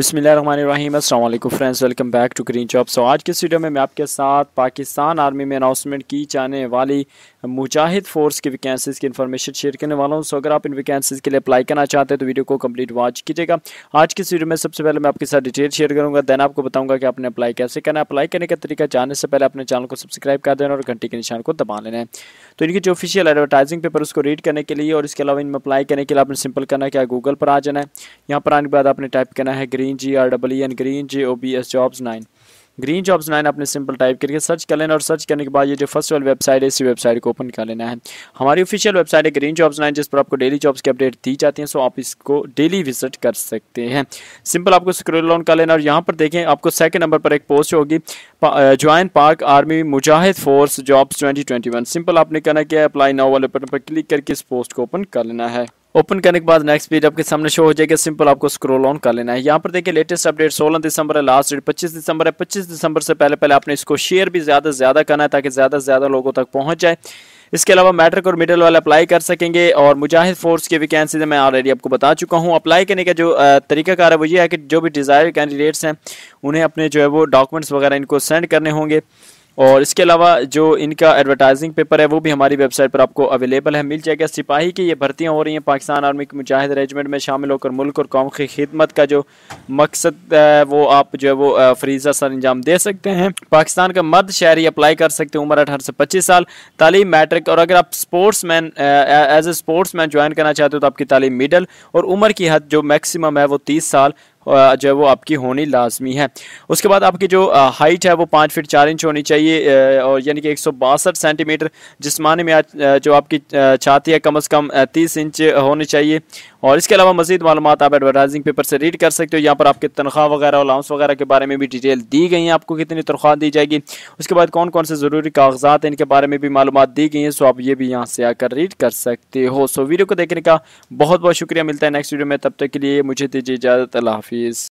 अस्सलाम वालेकुम friends welcome back to green job so आज के वीडियो में मैं आपके साथ पाकिस्तान आर्मी में अनाउंसमेंट की जाने वाली मुजाहिद फोर्स की वैकेंसीज़ की इन्फॉर्मेशन शेयर करने वाला हूँ सो अगर आप इन वैकेंसीज़ के लिए अप्लाई करना चाहते हैं तो वीडियो को कंप्लीट वॉच कीजिएगा आज की वीडियो में सबसे पहले मैं आपके साथ डिटेल शेयर करूँगा देन आपको बताऊँगा कि आपने अप्लाई कैसे करना है अप्लाई करने का तरीका जानने से पहले अपने चैनल को सब्सक्राइब कर देना और घंटे के निशान को दबा लेना है तो इनकी जो ऑफिशियल एडवर्टाइजिंग पेपर उसको रीड करने के लिए और इसके अलावा इनमें अप्लाई करने के लिए आपने सिंपल करना क्या गूगल पर आ जाना है यहाँ पर आने के बाद आपने टाइप करना है green G R W N green G O B S jobs nine green jobs nine आपने सिंपल टाइप करके सर्च कर लेना और सर्च करने के बाद ये जो फर्स्ट वाली वेबसाइट है इसी वेबसाइट को ओपन कर लेना है हमारी ऑफिशियल वेबसाइट है ग्रीन जॉब्स नाइन जिस पर आपको डेली जॉब्स की अपडेट दी जाती है सो आप इसको डेली विजिट कर सकते हैं सिंपल आपको स्क्रोल ऑन कर लेना और यहाँ पर देखें आपको सेकंड नंबर पर एक पोस्ट होगी join Pak army Mujahid force jobs twenty simple आपने कहना क्या अप्लाई नाउ वाले बटन पर क्लिक करके इस पोस्ट को ओपन कर लेना है ओपन करने के बाद नेक्स्ट पेज आपके सामने शो हो जाएगा सिंपल आपको स्क्रॉल ऑन कर लेना है यहाँ पर देखिए लेटेस्ट अपडेट 16 दिसंबर है लास्ट डेट 25 दिसंबर है 25 दिसंबर से पहले पहले आपने इसको शेयर भी ज़्यादा से ज़्यादा करना है ताकि ज़्यादा से ज़्यादा लोगों तक पहुंच जाए इसके अलावा मैट्रिक और मिडल वाले अप्लाई कर सकेंगे और मुजाहिद फोर्स की वैकेंसीज मैं ऑलरेडी आपको बता चुका हूँ अप्लाई करने का जो तरीकाकार है वो ये है कि जो भी डिज़ायर कैंडिडेट्स हैं उन्हें अपने जो है वो डॉक्यूमेंट्स वगैरह इनको सेंड करने होंगे और इसके अलावा जो इनका एडवर्टाइजिंग पेपर है वो भी हमारी वेबसाइट पर आपको अवेलेबल है मिल जाएगा सिपाही की ये भर्तियाँ हो रही हैं पाकिस्तान आर्मी के मुजाहिद रेजिमेंट में शामिल होकर मुल्क और कौम की खिदमत का जो मकसद है वो आप जो है वो फरीजा सर अंजाम दे सकते हैं पाकिस्तान का मर्द शहरी अप्लाई कर सकते हैं उम्र अठारह से पच्चीस साल तालीम मैट्रिक और अगर आप sportsman as a sportsman join करना चाहते हो तो आपकी तालीम मिडल और उम्र की हद जो मैक्सिमम है वो तीस साल जो है वो आपकी होनी लाजमी है उसके बाद आपकी जो हाइट है वो पाँच फीट चार इंच होनी चाहिए और यानी कि एक सौ बासठ सेंटीमीटर जिसमानी में जो आपकी छाती है कम अज़ कम तीस इंच होनी चाहिए और इसके अलावा मजीद मालूम आप एडवर्टाइजिंग पेपर से रीड कर सकते हो यहाँ पर आपकी तनख्वाह वगैरह अलाउंस वगैरह के बारे में भी डिटेल दी गई है आपको कितनी तनख्वाह दी जाएगी उसके बाद कौन कौन से ज़रूरी कागजात हैं इनके बारे में भी मालूम दी गई हैं सो आप ये भी यहाँ से आकर रीड कर सकते हो सो वीडियो को देखने का बहुत बहुत शुक्रिया मिलता है नेक्स्ट वीडियो में तब तक के लिए मुझे दीजिए इजाज़त अल्लाह हाफिज़